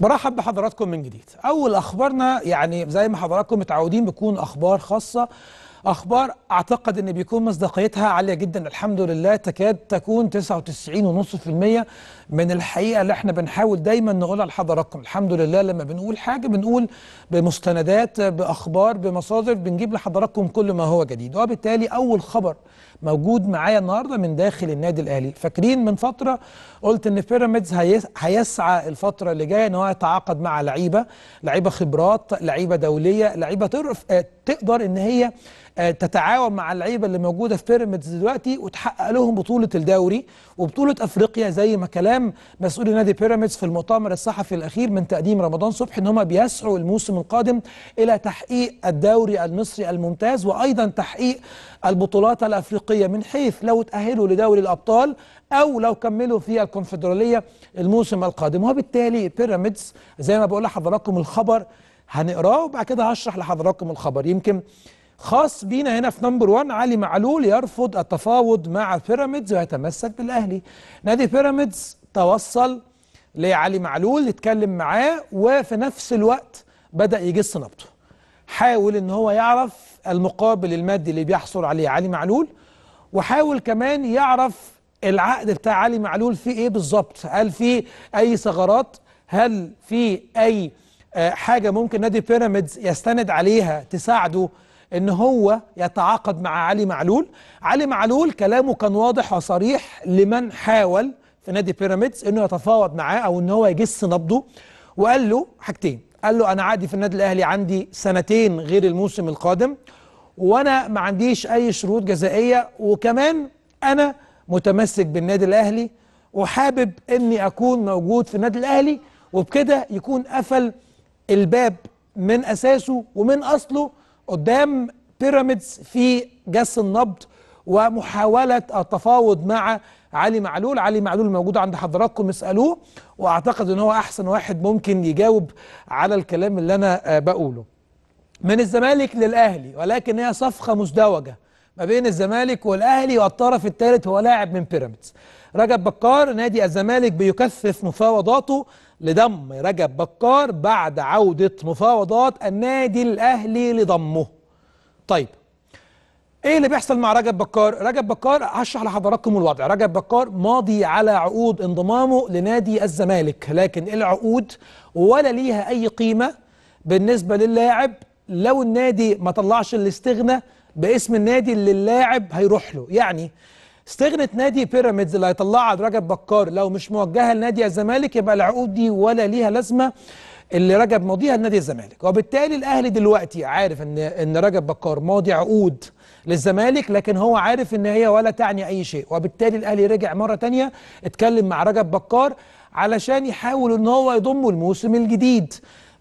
برحب بحضراتكم من جديد اول اخبارنا يعني زي ما حضراتكم متعودين بتكون اخبار خاصه أخبار أعتقد أن بيكون مصداقيتها عالية جدا الحمد لله تكاد تكون 99.5% من الحقيقة اللي احنا بنحاول دايما نقولها لحضراتكم الحمد لله لما بنقول حاجة بنقول بمستندات بأخبار بمصادر بنجيب لحضراتكم كل ما هو جديد وبالتالي أول خبر موجود معايا النهارده من داخل النادي الاهلي فاكرين من فتره قلت ان بيراميدز هيسعى الفتره اللي جايه ان هو يتعاقد مع لعيبه لعيبه خبرات لعيبه دوليه لعيبه تقدر ان هي آه، تتعاون مع اللعيبه اللي موجوده في بيراميدز دلوقتي وتحقق لهم بطوله الدوري وبطوله افريقيا زي ما كلام مسؤول نادي بيراميدز في المؤتمر الصحفي الاخير من تقديم رمضان صبحي ان هم بيسعوا الموسم القادم الى تحقيق الدوري المصري الممتاز وايضا تحقيق البطولات الافريقيه من حيث لو تاهلوا لدوري الابطال او لو كملوا في الكونفدراليه الموسم القادم وبالتالي بيراميدز زي ما بقول لحضراتكم الخبر هنقراه وبعد كده هشرح لحضراتكم الخبر يمكن خاص بينا هنا في نمبر 1 علي معلول يرفض التفاوض مع بيراميدز ويتمسك بالاهلي نادي بيراميدز توصل لعلي معلول يتكلم معاه وفي نفس الوقت بدا يجس نبضه حاول ان هو يعرف المقابل المادي اللي بيحصل عليه علي معلول وحاول كمان يعرف العقد بتاع علي معلول فيه ايه بالظبط هل فيه اي ثغرات هل فيه اي آه، حاجة ممكن نادي بيراميدز يستند عليها تساعده ان هو يتعاقد مع علي معلول علي معلول كلامه كان واضح وصريح لمن حاول في نادي بيراميدز انه يتفاوض معاه او ان هو يجس نبضه وقال له حاجتين قال له انا عادي في النادي الاهلي عندي سنتين غير الموسم القادم وانا ما عنديش اي شروط جزائيه وكمان انا متمسك بالنادي الاهلي وحابب اني اكون موجود في النادي الاهلي وبكده يكون قفل الباب من اساسه ومن اصله قدام بيراميدز في جس النبض ومحاولة التفاوض مع علي معلول علي معلول موجود عند حضراتكم اسألوه وأعتقد أن هو أحسن واحد ممكن يجاوب على الكلام اللي أنا آه، بقوله من الزمالك للأهلي ولكن هي صفقة مزدوجة ما بين الزمالك والاهلي والطرف الثالث هو لاعب من بيراميدز رجب بكار نادي الزمالك بيكثف مفاوضاته لضم رجب بكار بعد عودة مفاوضات النادي الأهلي لضمه طيب ايه اللي بيحصل مع رجب بكار رجب بكار هشرح لحضراتكم الوضع رجب بكار ماضي على عقود انضمامه لنادي الزمالك لكن العقود ولا ليها اي قيمه بالنسبه للاعب لو النادي ما طلعش الاستغنى باسم النادي اللي اللاعب هيروح له يعني استغنت نادي بيراميدز اللي هيطلعها رجب بكار لو مش موجهه لنادي الزمالك يبقى العقود دي ولا ليها لازمه اللي رجب ماضيها لنادي الزمالك وبالتالي الاهلي دلوقتي عارف ان ان رجب بكار ماضي عقود للزمالك لكن هو عارف ان هي ولا تعني اي شيء وبالتالي الاهلي رجع مره ثانيه اتكلم مع رجب بكار علشان يحاول ان هو يضمه الموسم الجديد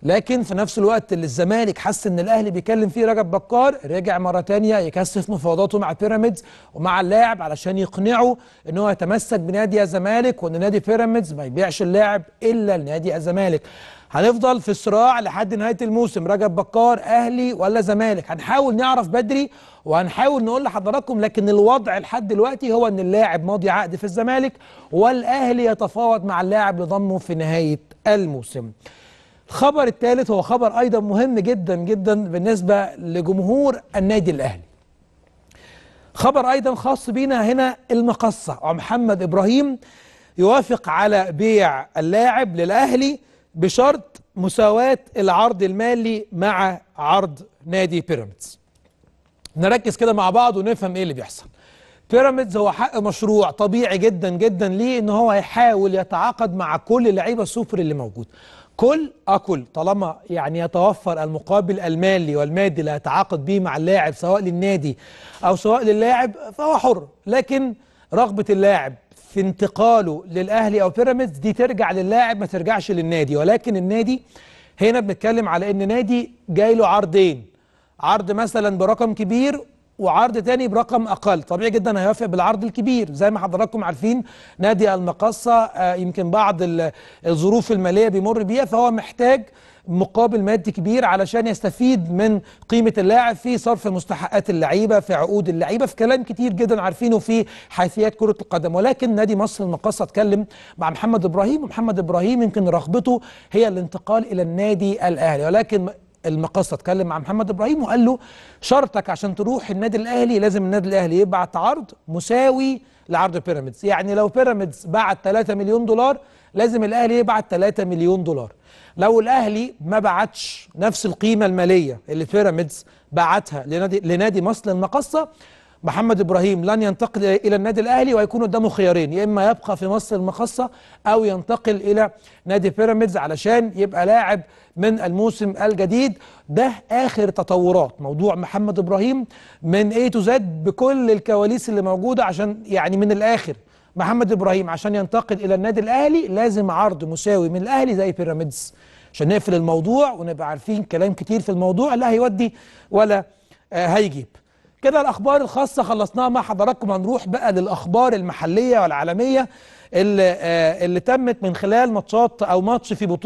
لكن في نفس الوقت اللي الزمالك حس ان الاهلي بيكلم فيه رجب بكار رجع مره ثانيه يكثف مفاوضاته مع بيراميدز ومع اللاعب علشان يقنعه ان هو يتمسك بنادي الزمالك وان نادي بيراميدز ما يبيعش اللاعب الا لنادي الزمالك هنفضل في صراع لحد نهايه الموسم رجب بكار اهلي ولا زمالك هنحاول نعرف بدري وهنحاول نقول لحضراتكم لكن الوضع لحد دلوقتي هو ان اللاعب ماضي عقد في الزمالك والاهلي يتفاوض مع اللاعب لضمه في نهايه الموسم الخبر الثالث هو خبر أيضا مهم جدا جدا بالنسبة لجمهور النادي الأهلي خبر أيضا خاص بينا هنا المقصة محمد إبراهيم يوافق على بيع اللاعب للأهلي بشرط مساواة العرض المالي مع عرض نادي بيراميدز نركز كده مع بعض ونفهم ايه اللي بيحصل بيراميدز هو حق مشروع طبيعي جدا جدا ليه ان هو يحاول يتعاقد مع كل لعيبه السوبر اللي موجود كل أكل آه، طالما يعني يتوفر المقابل المالي والمادي اللي هيتعاقد به مع اللاعب سواء للنادي أو سواء للاعب فهو حر لكن رغبة اللاعب في انتقاله للأهلي أو بيراميدز دي ترجع للاعب ما ترجعش للنادي ولكن النادي هنا بنتكلم على إن نادي جاي له عرضين عرض مثلا برقم كبير وعرض تاني برقم اقل طبيعي جدا هيوافق بالعرض الكبير زي ما حضراتكم عارفين نادي المقصه آه، يمكن بعض الظروف الماليه بيمر بيها فهو محتاج مقابل مادي كبير علشان يستفيد من قيمة اللاعب في صرف مستحقات اللعيبة في عقود اللعيبة في كلام كتير جدا عارفينه في حيثيات كرة القدم ولكن نادي مصر المقصه اتكلم مع محمد إبراهيم ومحمد إبراهيم يمكن رغبته هي الانتقال إلى النادي الأهلي ولكن المقاصة اتكلم مع محمد إبراهيم وقال له شرطك عشان تروح النادي الأهلي لازم النادي الأهلي يبعت عرض مساوي لعرض بيراميدز يعني لو بيراميدز بعت 3 مليون دولار لازم الأهلي يبعت 3 مليون دولار لو الأهلي ما بعتش نفس القيمة المالية اللي بيراميدز بعتها لنادي, لنادي مصل المقصه محمد ابراهيم لن ينتقل الى النادي الاهلي ويكون قدامه خيارين يا اما يبقى في مصر المخصه او ينتقل الى نادي بيراميدز علشان يبقى لاعب من الموسم الجديد ده اخر تطورات موضوع محمد ابراهيم من اي تو زد بكل الكواليس اللي موجوده عشان يعني من الاخر محمد ابراهيم عشان ينتقل الى النادي الاهلي لازم عرض مساوي من الاهلي زي بيراميدز عشان نقفل الموضوع ونبقى عارفين كلام كتير في الموضوع لا هيودي ولا آه، هيجيب كده الاخبار الخاصه خلصناها مع حضراتكم هنروح بقى للاخبار المحليه والعالميه اللي, آه، اللي تمت من خلال ماتشات او ماتش في بطوله